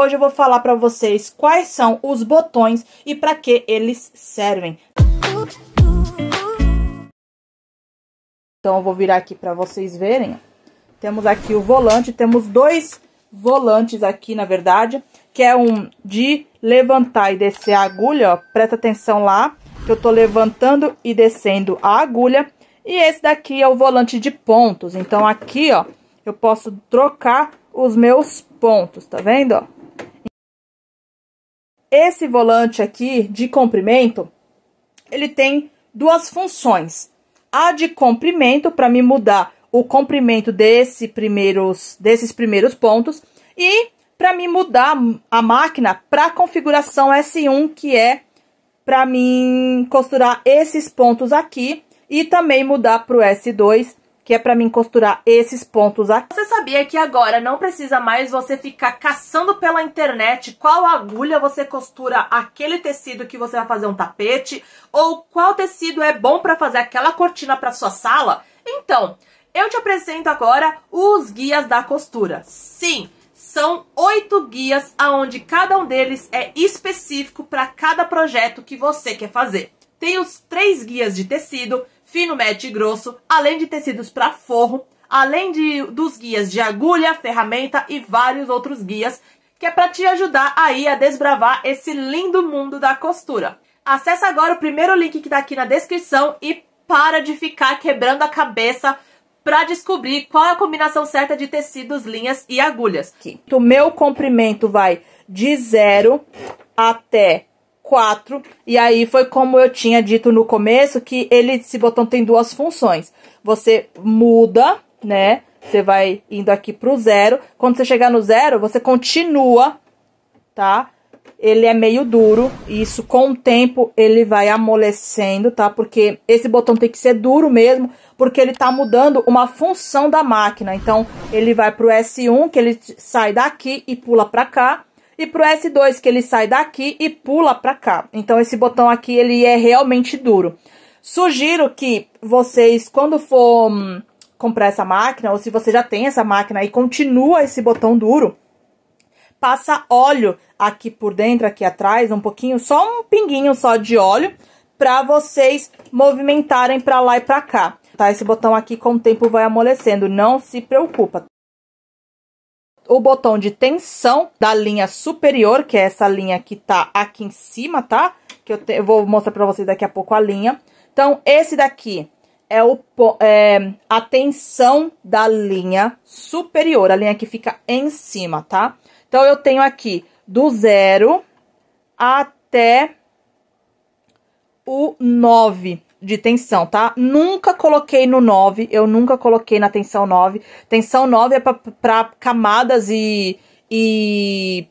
hoje eu vou falar para vocês quais são os botões e para que eles servem. Então eu vou virar aqui para vocês verem. Temos aqui o volante, temos dois volantes aqui, na verdade, que é um de levantar e descer a agulha, ó. Presta atenção lá, que eu tô levantando e descendo a agulha. E esse daqui é o volante de pontos. Então aqui, ó, eu posso trocar os meus pontos, tá vendo, ó? Esse volante aqui de comprimento, ele tem duas funções. A de comprimento, para me mudar o comprimento desse primeiros, desses primeiros pontos. E para me mudar a máquina para a configuração S1, que é para mim costurar esses pontos aqui. E também mudar para o S2, que é para mim costurar esses pontos aqui. Você sabia que agora não precisa mais você ficar caçando pela internet qual agulha você costura aquele tecido que você vai fazer um tapete ou qual tecido é bom para fazer aquela cortina para sua sala? Então, eu te apresento agora os guias da costura. Sim, são oito guias aonde cada um deles é específico para cada projeto que você quer fazer. Tem os três guias de tecido, fino, médio e grosso, além de tecidos para forro, além de, dos guias de agulha, ferramenta e vários outros guias, que é para te ajudar aí a desbravar esse lindo mundo da costura. Acesse agora o primeiro link que está aqui na descrição e para de ficar quebrando a cabeça para descobrir qual é a combinação certa de tecidos, linhas e agulhas. O meu comprimento vai de zero até 4. E aí foi como eu tinha dito no começo que ele esse botão tem duas funções. Você muda, né? Você vai indo aqui pro zero. Quando você chegar no zero, você continua, tá? Ele é meio duro, e isso com o tempo ele vai amolecendo, tá? Porque esse botão tem que ser duro mesmo, porque ele tá mudando uma função da máquina. Então, ele vai pro S1, que ele sai daqui e pula pra cá e pro S2 que ele sai daqui e pula para cá. Então esse botão aqui ele é realmente duro. Sugiro que vocês quando for hum, comprar essa máquina ou se você já tem essa máquina e continua esse botão duro, passa óleo aqui por dentro, aqui atrás, um pouquinho, só um pinguinho só de óleo para vocês movimentarem para lá e para cá. Tá? Esse botão aqui com o tempo vai amolecendo, não se preocupa o botão de tensão da linha superior, que é essa linha que tá aqui em cima, tá? Que eu, te, eu vou mostrar pra vocês daqui a pouco a linha. Então, esse daqui é, o, é a tensão da linha superior, a linha que fica em cima, tá? Então, eu tenho aqui do zero até o 9 de tensão, tá? Nunca coloquei no 9, eu nunca coloquei na tensão 9. Tensão 9 é para camadas e, e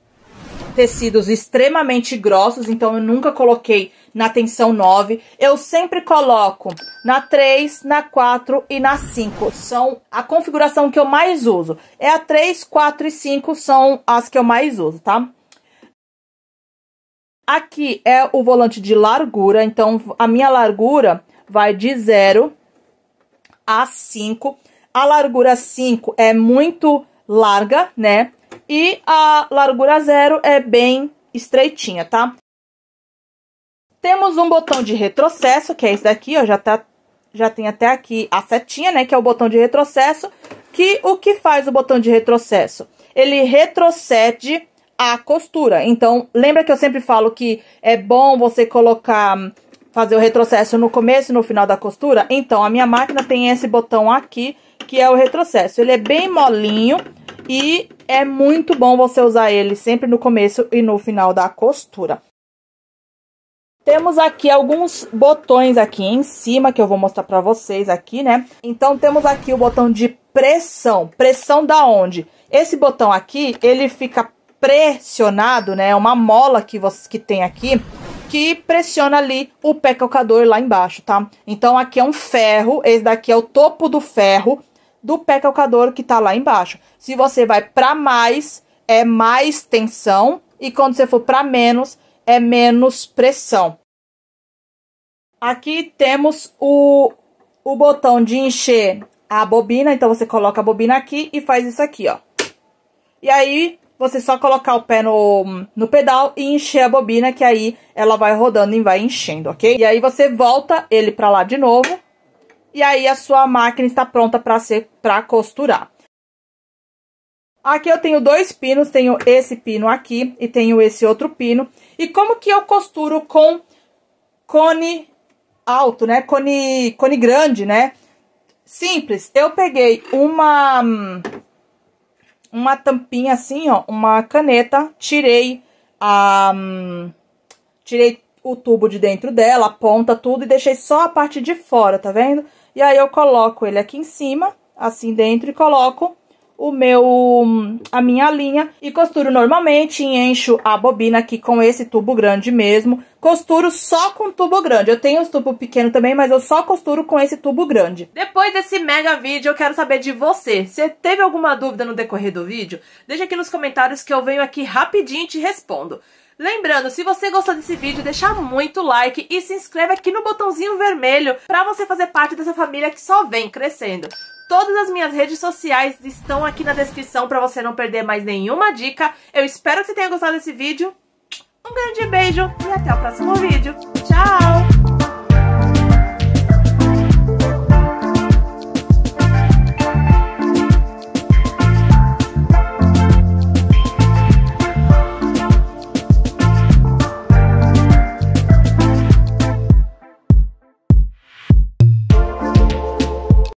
tecidos extremamente grossos, então eu nunca coloquei na tensão 9. Eu sempre coloco na 3, na 4 e na 5. São a configuração que eu mais uso. É a 3, 4 e 5 são as que eu mais uso, tá? Aqui é o volante de largura, então a minha largura vai de 0 a 5. A largura 5 é muito larga, né? E a largura 0 é bem estreitinha, tá? Temos um botão de retrocesso, que é esse daqui, ó, já, tá, já tem até aqui a setinha, né, que é o botão de retrocesso, que o que faz o botão de retrocesso? Ele retrocede a costura. Então, lembra que eu sempre falo que é bom você colocar, hum, fazer o retrocesso no começo e no final da costura? Então, a minha máquina tem esse botão aqui, que é o retrocesso. Ele é bem molinho e é muito bom você usar ele sempre no começo e no final da costura. Temos aqui alguns botões aqui em cima que eu vou mostrar para vocês aqui, né? Então temos aqui o botão de pressão. Pressão da onde? Esse botão aqui, ele fica pressionado, né? É uma mola que, vocês, que tem aqui que pressiona ali o pé calcador lá embaixo, tá? Então aqui é um ferro, esse daqui é o topo do ferro do pé calcador que tá lá embaixo. Se você vai para mais, é mais tensão, e quando você for para menos, é menos pressão. Aqui temos o, o botão de encher a bobina, então você coloca a bobina aqui e faz isso aqui, ó. E aí você só colocar o pé no, no pedal e encher a bobina, que aí ela vai rodando e vai enchendo, ok? E aí você volta ele para lá de novo, e aí a sua máquina está pronta para ser para costurar. Aqui eu tenho dois pinos, tenho esse pino aqui e tenho esse outro pino. E como que eu costuro com cone alto, né? Cone, cone grande, né? Simples, eu peguei uma hum, uma tampinha assim, ó, uma caneta, tirei a hum, tirei o tubo de dentro dela, a ponta, tudo e deixei só a parte de fora, tá vendo? E aí eu coloco ele aqui em cima, assim dentro e coloco o meu a minha linha e costuro normalmente e encho a bobina aqui com esse tubo grande mesmo. Costuro só com tubo grande. Eu tenho os tubos pequeno também, mas eu só costuro com esse tubo grande. Depois desse mega vídeo, eu quero saber de você. Você teve alguma dúvida no decorrer do vídeo? Deixa aqui nos comentários que eu venho aqui rapidinho e te respondo. Lembrando, se você gostou desse vídeo, deixa muito like e se inscreve aqui no botãozinho vermelho para você fazer parte dessa família que só vem crescendo. Todas as minhas redes sociais estão aqui na descrição para você não perder mais nenhuma dica. Eu espero que você tenha gostado desse vídeo. Um grande beijo e até o próximo vídeo. Tchau!